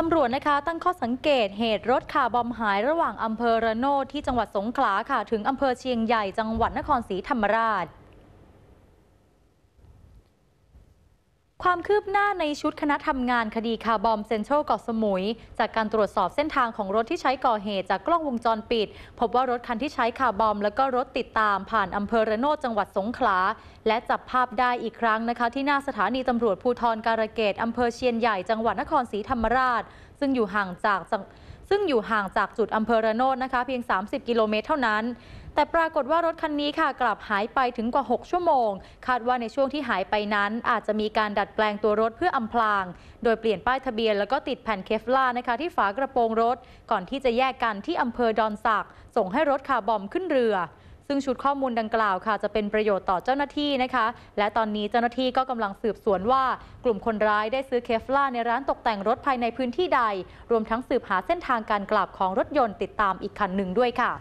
ตำรวจนะคะตั้งข้อสังเกตเหตุรถคาบอมหายระหว่างอำเภอระโนด ที่จังหวัดสงขลาค่ะ ถึงอำเภอเชียงใหญ่จังหวัดนครศรีธรรมราชความคืบหน้าในชุดคณะทำงาน คดีคาร์บอมเซ็นทรัลเกาะสมุย จากการตรวจสอบเส้นทางของรถที่ใช้ก่อเหตุจากกล้องวงจรปิด พบว่ารถคันที่ใช้คาร์บอมและก็รถติดตามผ่านอำเภอระโนดจังหวัดสงขลา และจับภาพได้อีกครั้งนะคะ ที่หน้าสถานีตำรวจภูทรการะเกดอำเภอเชียนใหญ่ จังหวัดนครศรีธรรมราช ซึ่งอยู่ห่างจากซึ่งอยู่ห่างจากจุดอำเภอระโนดนะคะเพียง 30 กิโลเมตรเท่านั้น แต่ปรากฏว่ารถคันนี้ค่ะ กลับหายไปถึงกว่า 6 ชั่วโมง คาดว่าในช่วงที่หายไปนั้นอาจจะมีการดัดแปลงตัวรถเพื่ออำพราง โดยเปลี่ยนป้ายทะเบียนแล้วก็ติดแผ่นเคฟล่านะคะที่ฝากระโปรงรถ ก่อนที่จะแยกกันที่อำเภอดอนสัก ส่งให้รถคาร์บอมขึ้นเรือซึ่งชุดข้อมูลดังกล่าวค่ะจะเป็นประโยชน์ต่อเจ้าหน้าที่นะคะ และตอนนี้เจ้าหน้าที่ก็กำลังสืบสวนว่ากลุ่มคนร้ายได้ซื้อเคฟล่าในร้านตกแต่งรถภายในพื้นที่ใด รวมทั้งสืบหาเส้นทางการกลับของรถยนต์ติดตามอีกคันหนึ่งด้วยค่ะ